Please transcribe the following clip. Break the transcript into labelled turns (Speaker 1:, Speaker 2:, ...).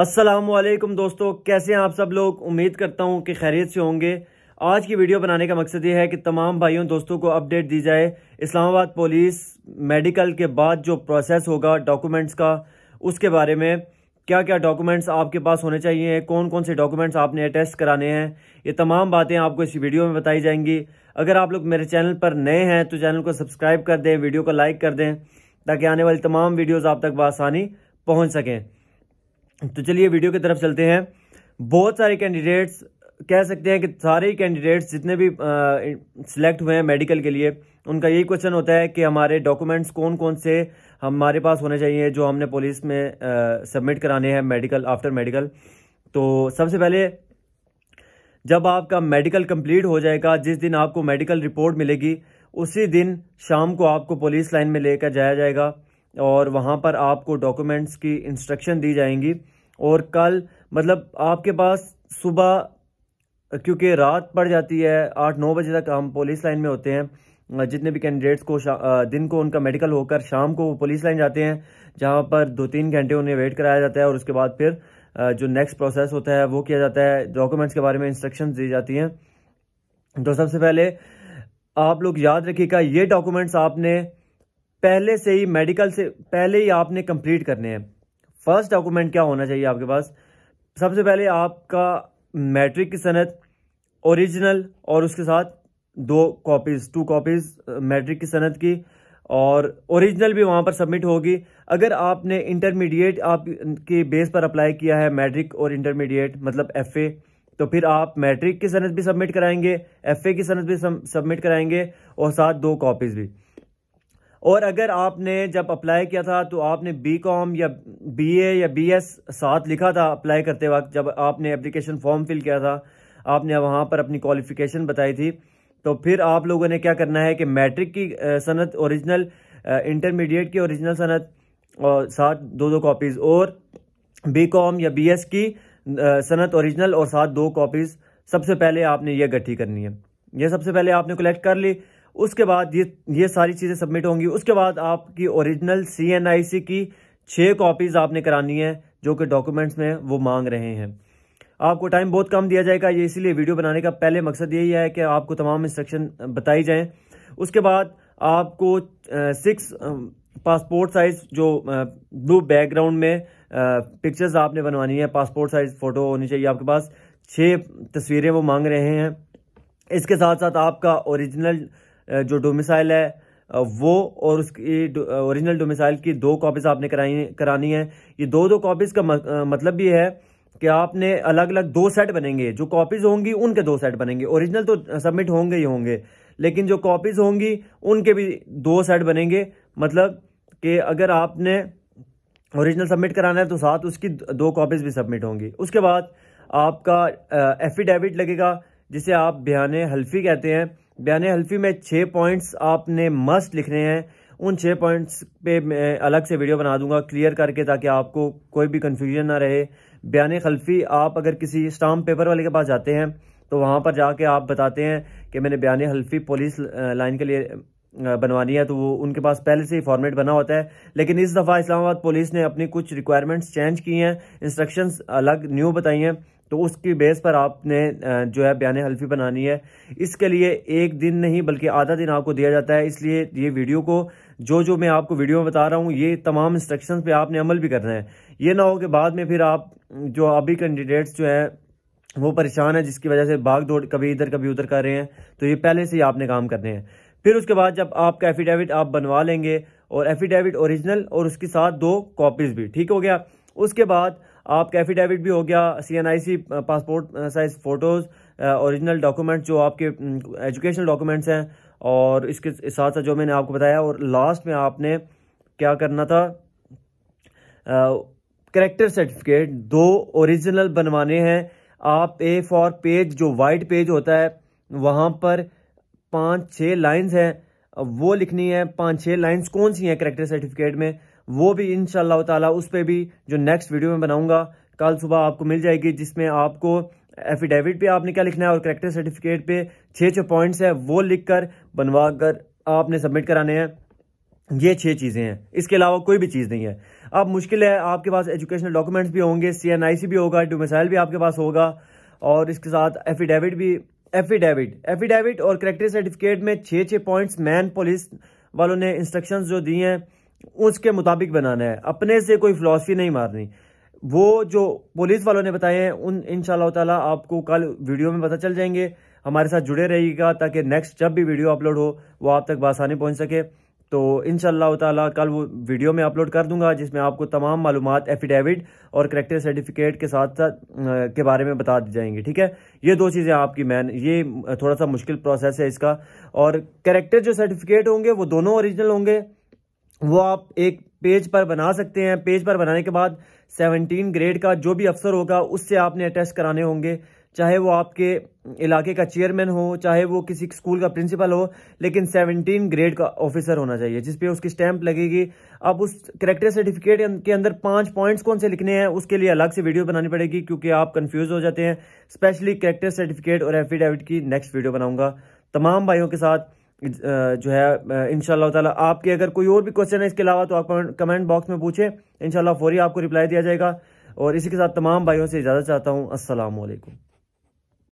Speaker 1: असलम दोस्तों कैसे हैं आप सब लोग उम्मीद करता हूँ कि खैरियत से होंगे आज की वीडियो बनाने का मकसद ये है कि तमाम भाइयों दोस्तों को अपडेट दी जाए इस्लामाबाद पुलिस मेडिकल के बाद जो प्रोसेस होगा डॉक्यूमेंट्स का उसके बारे में क्या क्या डॉक्यूमेंट्स आपके पास होने चाहिए कौन कौन से डॉक्यूमेंट्स आपने अटेस्ट कराने हैं ये तमाम बातें आपको इस वीडियो में बताई जाएंगी अगर आप लोग मेरे चैनल पर नए हैं तो चैनल को सब्सक्राइब कर दें वीडियो को लाइक कर दें ताकि आने वाली तमाम वीडियोज़ आप तक बसानी पहुँच सकें तो चलिए वीडियो की तरफ चलते हैं बहुत सारे कैंडिडेट्स कह सकते हैं कि सारे ही कैंडिडेट्स जितने भी सिलेक्ट हुए हैं मेडिकल के लिए उनका यही क्वेश्चन होता है कि हमारे डॉक्यूमेंट्स कौन कौन से हमारे पास होने चाहिए जो हमने पुलिस में सबमिट कराने हैं मेडिकल आफ्टर मेडिकल तो सबसे पहले जब आपका मेडिकल कंप्लीट हो जाएगा जिस दिन आपको मेडिकल रिपोर्ट मिलेगी उसी दिन शाम को आपको पुलिस लाइन में लेकर जाया जाएगा और वहाँ पर आपको डॉक्यूमेंट्स की इंस्ट्रक्शन दी जाएंगी और कल मतलब आपके पास सुबह क्योंकि रात पड़ जाती है आठ नौ बजे तक हम पुलिस लाइन में होते हैं जितने भी कैंडिडेट्स को दिन को उनका मेडिकल होकर शाम को वो पुलिस लाइन जाते हैं जहाँ पर दो तीन घंटे उन्हें वेट कराया जाता है और उसके बाद फिर जो नेक्स्ट प्रोसेस होता है वो किया जाता है डॉक्यूमेंट्स के बारे में इंस्ट्रक्शन दी जाती हैं तो सबसे पहले आप लोग याद रखिएगा ये डॉक्यूमेंट्स आपने पहले से ही मेडिकल से पहले ही आपने कंप्लीट करने हैं फर्स्ट डॉक्यूमेंट क्या होना चाहिए आपके पास सबसे पहले आपका मैट्रिक की सनत ओरिजिनल और उसके साथ दो कॉपीज़ टू कॉपीज़ मैट्रिक की सनत की और ओरिजिनल भी वहाँ पर सबमिट होगी अगर आपने इंटरमीडिएट आप के बेस पर अप्लाई किया है मैट्रिक और इंटरमीडिएट मतलब एफए तो फिर आप मैट्रिक की सनत भी सबमिट कराएंगे एफए की सनत भी सबमिट कराएंगे और साथ दो कॉपीज़ भी और अगर आपने जब अप्लाई किया था तो आपने बी कॉम या बी ए या बी एस साथ लिखा था अप्लाई करते वक्त जब आपने एप्लीकेशन फॉर्म फिल किया था आपने वहाँ पर अपनी क्वालिफिकेशन बताई थी तो फिर आप लोगों ने क्या करना है कि मैट्रिक की सनत ओरिजिनल इंटरमीडिएट की ओरिजिनल सनत और साथ दो दो कॉपीज़ और बी कॉम या बी एस की सनत ओरिजिनल और साथ दो कॉपीज़ सबसे पहले आपने ये गट्ठी करनी है ये सबसे पहले आपने कलेक्ट कर ली उसके बाद ये ये सारी चीज़ें सबमिट होंगी उसके बाद आपकी ओरिजिनल सी की छः कॉपीज़ आपने करानी है जो कि डॉक्यूमेंट्स में वो मांग रहे हैं आपको टाइम बहुत कम दिया जाएगा ये इसीलिए वीडियो बनाने का पहले मकसद यही है कि आपको तमाम इंस्ट्रक्शन बताई जाएँ उसके बाद आपको सिक्स पासपोर्ट साइज़ जो ब्लू बैकग्राउंड में पिक्चर्स आपने बनवानी है पासपोर्ट साइज़ फ़ोटो होनी चाहिए आपके पास छः तस्वीरें वो मांग रहे हैं इसके साथ साथ आपका ओरिजिनल जो डोमिसाइल है वो और उसकी ओरिजिनल डोमिसाइल की दो कॉपीज आपने कराई करानी है ये दो दो कॉपीज का मतलब ये है कि आपने अलग अलग दो सेट बनेंगे जो कॉपीज होंगी उनके दो सेट बनेंगे ओरिजिनल तो सबमिट होंगे ही होंगे लेकिन जो कॉपीज होंगी उनके भी दो सेट बनेंगे मतलब कि अगर आपने ओरिजिनल सबमिट कराना है तो साथ उसकी दो कॉपीज भी सबमिट होंगी उसके बाद आपका एफिडेविट लगेगा जिसे आप बयान हल्फी कहते हैं बयान हल्फी में छः पॉइंट्स आपने मस्ट लिखने हैं उन छः पॉइंट्स पे मैं अलग से वीडियो बना दूंगा क्लियर करके ताकि आपको कोई भी कन्फ्यूजन ना रहे बयान हल्फी आप अगर किसी स्टाम्प पेपर वाले के पास जाते हैं तो वहाँ पर जाके आप बताते हैं कि मैंने बयान हल्फी पुलिस लाइन के लिए बनवानी है तो वो उनके पास पहले से ही फॉर्मेट बना होता है लेकिन इस दफ़ा इस्लामाबाद पुलिस ने अपनी कुछ रिक्वायरमेंट्स चेंज की हैं इंस्ट्रक्शंस अलग न्यू बताई हैं तो उसकी बेस पर आपने जो है बयान हल्फी बनानी है इसके लिए एक दिन नहीं बल्कि आधा दिन आपको दिया जाता है इसलिए ये वीडियो को जो जो मैं आपको वीडियो में बता रहा हूँ ये तमाम इंस्ट्रक्शन पर आपने अमल भी करना है ये ना हो कि बाद में फिर आप जो अभी कैंडिडेट्स जो हैं वो परेशान है जिसकी वजह से भाग दौड़ कभी इधर कभी उधर कर रहे हैं तो ये पहले से ही आपने काम करने हैं फिर उसके बाद जब आपका एफिडेविट आप बनवा लेंगे और एफिडेविट ओरिजिनल और उसके साथ दो कॉपीज़ भी ठीक हो गया उसके बाद आपका एफिडेविट भी हो गया सी passport size photos original document जो आपके एजुकेशनल डॉक्यूमेंट्स हैं और इसके साथ साथ जो मैंने आपको बताया और लास्ट में आपने क्या करना था करेक्टर सर्टिफिकेट दो ओरिजिनल बनवाने हैं आप ए फॉर पेज जो वाइट पेज होता है वहाँ पर पाँच छः लाइन्स हैं वो लिखनी है पाँच छः लाइन्स कौन सी हैं करेक्टर सर्टिफिकेट में वो भी इन ताला उस पर भी जो नेक्स्ट वीडियो में बनाऊँगा कल सुबह आपको मिल जाएगी जिसमें आपको एफिडेविट पे आपने क्या लिखना है और करेक्टर सर्टिफिकेट पे छः छः पॉइंट्स है वो लिख कर बनवा कर आपने सबमिट कराने हैं ये छः चीज़ें हैं इसके अलावा कोई भी चीज़ नहीं है अब मुश्किल है आपके पास एजुकेशनल डॉक्यूमेंट्स भी होंगे सी भी होगा डोमिसाइल भी आपके पास होगा और इसके साथ एफिडेविट भी एफिडेविट एफिडेविट और करेक्टर सर्टिफिकेट में छः छः पॉइंट्स मैन पुलिस वालों ने इंस्ट्रक्शंस जो दी हैं उसके मुताबिक बनाना है अपने से कोई फिलासफी नहीं मारनी वो जो पुलिस वालों ने बताए हैं उन इन ताला आपको कल वीडियो में पता चल जाएंगे हमारे साथ जुड़े रहिएगा ताकि नेक्स्ट जब भी वीडियो अपलोड हो वो आप तक बासानी पहुँच सके तो इन ताला कल वो वीडियो में अपलोड कर दूंगा जिसमें आपको तमाम मालूम एफिडेविट और करेक्टर सर्टिफिकेट के साथ साथ के बारे में बता दी जाएंगी ठीक है ये दो चीज़ें आपकी मैन ये थोड़ा सा मुश्किल प्रोसेस है इसका और करेक्टर जो सर्टिफिकेट होंगे वो दोनों ओरिजिनल होंगे वो आप एक पेज पर बना सकते हैं पेज पर बनाने के बाद सेवनटीन ग्रेड का जो भी अफसर होगा उससे आपने अटेस्ट कराने होंगे चाहे वो आपके इलाके का चेयरमैन हो चाहे वो किसी स्कूल का प्रिंसिपल हो लेकिन 17 ग्रेड का ऑफिसर होना चाहिए जिसपे उसकी स्टैंप लगेगी अब उस करेक्टर सर्टिफिकेट अं-, के अंदर पांच पॉइंट्स कौन से लिखने हैं उसके लिए अलग से वीडियो बनानी पड़ेगी क्योंकि आप कंफ्यूज हो जाते हैं स्पेशली करेक्टर सर्टिफिकेट और एफिडेविट की नेक्स्ट वीडियो बनाऊंगा तमाम भाइयों के साथ जो है इनशाला तला आपके अगर कोई और भी क्वेश्चन है इसके अलावा तो आप कमेंट बॉक्स में पूछें इनशाला फौरी आपको रिप्लाई दिया जाएगा और इसी के साथ तमाम भाइयों से इजाज़त चाहता हूँ असलकम